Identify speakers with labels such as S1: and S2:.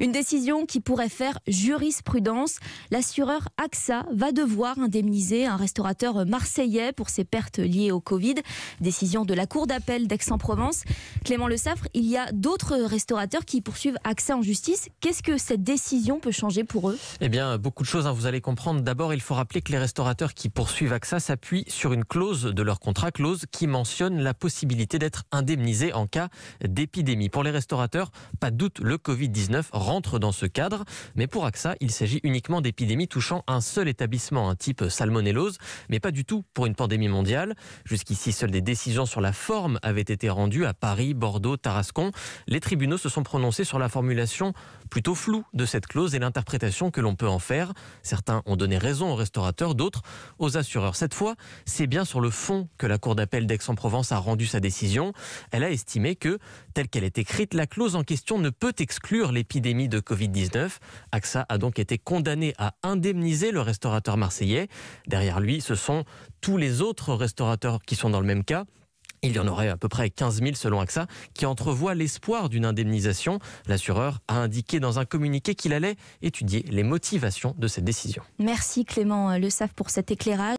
S1: Une décision qui pourrait faire jurisprudence. L'assureur AXA va devoir indemniser un restaurateur marseillais pour ses pertes liées au Covid. Décision de la Cour d'appel d'Aix-en-Provence. Clément Le Saffre, il y a d'autres restaurateurs qui poursuivent AXA en justice. Qu'est-ce que cette décision peut changer pour eux
S2: Eh bien, beaucoup de choses, hein, vous allez comprendre. D'abord, il faut rappeler que les restaurateurs qui poursuivent AXA s'appuient sur une clause de leur contrat, clause qui mentionne la possibilité d'être indemnisé en cas d'épidémie. Pour les restaurateurs, pas de doute, le Covid-19 rentre dans ce cadre, mais pour AXA, il s'agit uniquement d'épidémies touchant un seul établissement, un type salmonellose, mais pas du tout pour une pandémie mondiale. Jusqu'ici, seules des décisions sur la forme avaient été rendues à Paris, Bordeaux, Tarascon. Les tribunaux se sont prononcés sur la formulation plutôt floue de cette clause et l'interprétation que l'on peut en faire. Certains ont donné raison aux restaurateurs, d'autres aux assureurs. Cette fois, c'est bien sur le fond que la Cour d'appel d'Aix-en-Provence a rendu sa décision. Elle a estimé que, telle qu'elle est écrite, la clause en question ne peut exclure l'épidémie de Covid-19. AXA a donc été condamné à indemniser le restaurateur marseillais. Derrière lui, ce sont tous les autres restaurateurs qui sont dans le même cas. Il y en aurait à peu près 15 000 selon AXA, qui entrevoient l'espoir d'une indemnisation. L'assureur a indiqué dans un communiqué qu'il allait étudier les motivations de cette décision.
S1: Merci Clément Le Saf pour cet éclairage.